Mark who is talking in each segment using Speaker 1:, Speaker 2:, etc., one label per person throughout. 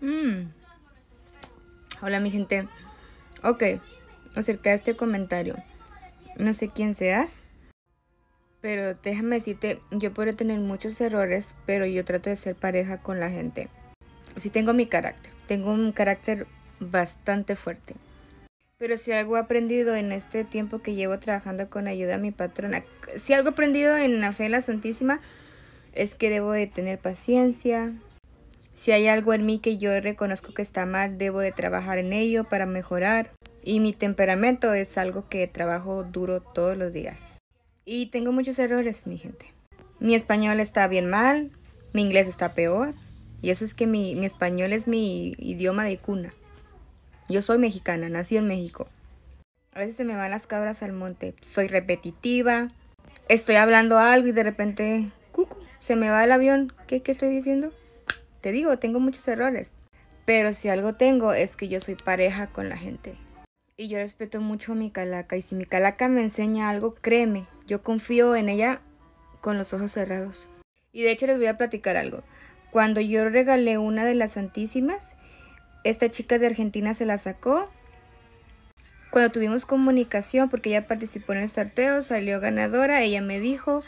Speaker 1: Mm. Hola mi gente. Ok, acerca de este comentario. No sé quién seas, pero déjame decirte, yo puedo tener muchos errores, pero yo trato de ser pareja con la gente. Si tengo mi carácter, tengo un carácter bastante fuerte. Pero si algo he aprendido en este tiempo que llevo trabajando con ayuda a mi patrona, si algo he aprendido en la fe en la Santísima, es que debo de tener paciencia, si hay algo en mí que yo reconozco que está mal, debo de trabajar en ello para mejorar. Y mi temperamento es algo que trabajo duro todos los días. Y tengo muchos errores, mi gente. Mi español está bien mal, mi inglés está peor. Y eso es que mi, español es mi idioma de cuna. Yo soy mexicana, nací en México. A veces se me van las cabras al monte. Soy repetitiva. Estoy hablando algo y de repente, cucu, se me va el avión. qué estoy diciendo? Te digo, tengo muchos errores. Pero si algo tengo es que yo soy pareja con la gente. Y yo respeto mucho a mi calaca. Y si mi calaca me enseña algo, créeme, yo confío en ella con los ojos cerrados. Y de hecho les voy a platicar algo. Cuando yo regalé una de las Santísimas, esta chica de Argentina se la sacó. Cuando tuvimos comunicación, porque ella participó en el sorteo, salió ganadora, ella me dijo,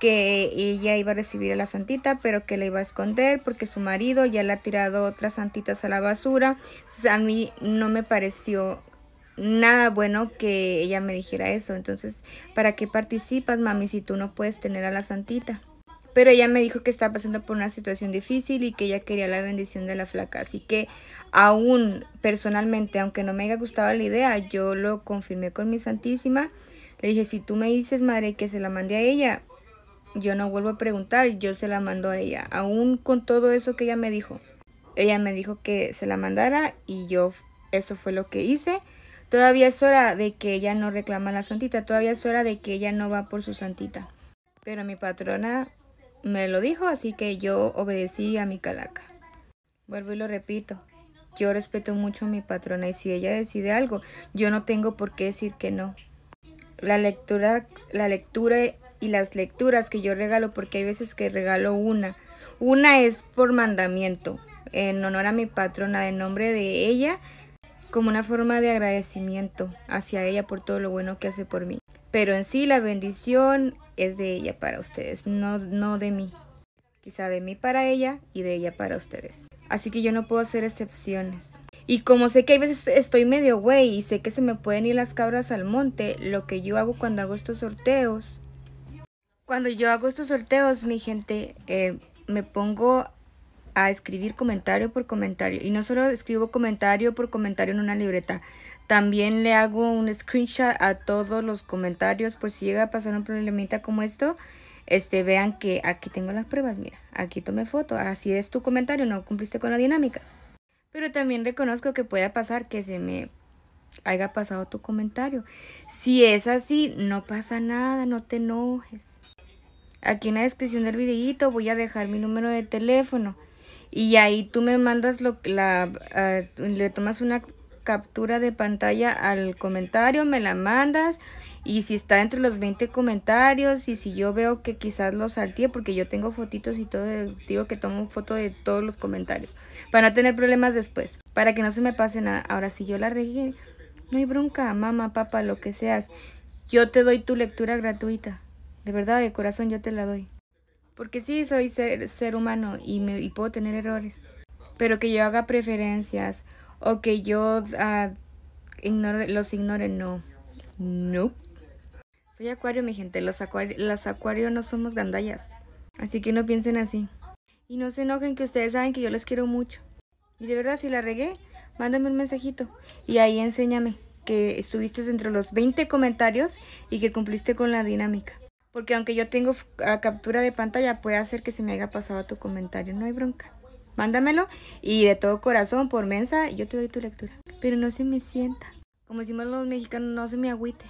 Speaker 1: que ella iba a recibir a la santita, pero que la iba a esconder porque su marido ya le ha tirado otras santitas a la basura. Entonces, a mí no me pareció nada bueno que ella me dijera eso. Entonces, ¿para qué participas, mami, si tú no puedes tener a la santita? Pero ella me dijo que estaba pasando por una situación difícil y que ella quería la bendición de la flaca. Así que aún personalmente, aunque no me haya gustado la idea, yo lo confirmé con mi santísima. Le dije, si tú me dices, madre, que se la mande a ella, yo no vuelvo a preguntar, yo se la mando a ella, aún con todo eso que ella me dijo. Ella me dijo que se la mandara y yo eso fue lo que hice. Todavía es hora de que ella no reclama a la santita, todavía es hora de que ella no va por su santita. Pero mi patrona me lo dijo, así que yo obedecí a mi calaca. Vuelvo y lo repito, yo respeto mucho a mi patrona y si ella decide algo, yo no tengo por qué decir que no. La lectura, la lectura y las lecturas que yo regalo, porque hay veces que regalo una. Una es por mandamiento, en honor a mi patrona, en nombre de ella, como una forma de agradecimiento hacia ella por todo lo bueno que hace por mí. Pero en sí la bendición es de ella para ustedes, no, no de mí. Quizá de mí para ella y de ella para ustedes. Así que yo no puedo hacer excepciones. Y como sé que hay veces estoy medio güey y sé que se me pueden ir las cabras al monte, lo que yo hago cuando hago estos sorteos cuando yo hago estos sorteos, mi gente, eh, me pongo a escribir comentario por comentario. Y no solo escribo comentario por comentario en una libreta. También le hago un screenshot a todos los comentarios por si llega a pasar un problemita como esto. Este, vean que aquí tengo las pruebas, mira, aquí tomé foto, así es tu comentario, no cumpliste con la dinámica. Pero también reconozco que pueda pasar que se me haya pasado tu comentario. Si es así, no pasa nada, no te enojes. Aquí en la descripción del videito voy a dejar mi número de teléfono. Y ahí tú me mandas, lo, la, ah, le tomas una captura de pantalla al comentario, me la mandas. Y si está entre los 20 comentarios y si yo veo que quizás lo salté, porque yo tengo fotitos y todo, digo que tomo foto de todos los comentarios. Para no tener problemas después, para que no se me pase nada. Ahora, si yo la regué, no hay bronca, mamá, papá, lo que seas. Yo te doy tu lectura gratuita. De verdad, de corazón yo te la doy. Porque sí, soy ser, ser humano y, me, y puedo tener errores. Pero que yo haga preferencias o que yo ah, ignore, los ignore, no. No. Soy acuario, mi gente. Los acuarios no somos gandallas. Así que no piensen así. Y no se enojen que ustedes saben que yo les quiero mucho. Y de verdad, si la regué, mándame un mensajito. Y ahí enséñame que estuviste entre los 20 comentarios y que cumpliste con la dinámica. Porque aunque yo tengo captura de pantalla, puede hacer que se me haya pasado tu comentario. No hay bronca. Mándamelo y de todo corazón, por mensa, yo te doy tu lectura. Pero no se me sienta. Como decimos los mexicanos, no se me agüite.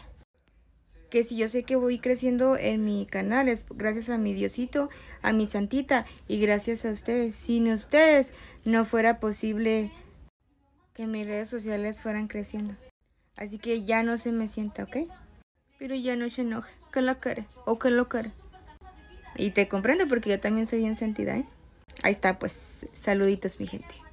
Speaker 1: Que si yo sé que voy creciendo en mi canal, es gracias a mi Diosito, a mi Santita y gracias a ustedes. Sin ustedes no fuera posible que mis redes sociales fueran creciendo. Así que ya no se me sienta, ¿ok? Pero ya no se enoje Que la cara. O que lo cara. Y te comprendo porque yo también soy bien sentida, ¿eh? Ahí está, pues. Saluditos, mi gente.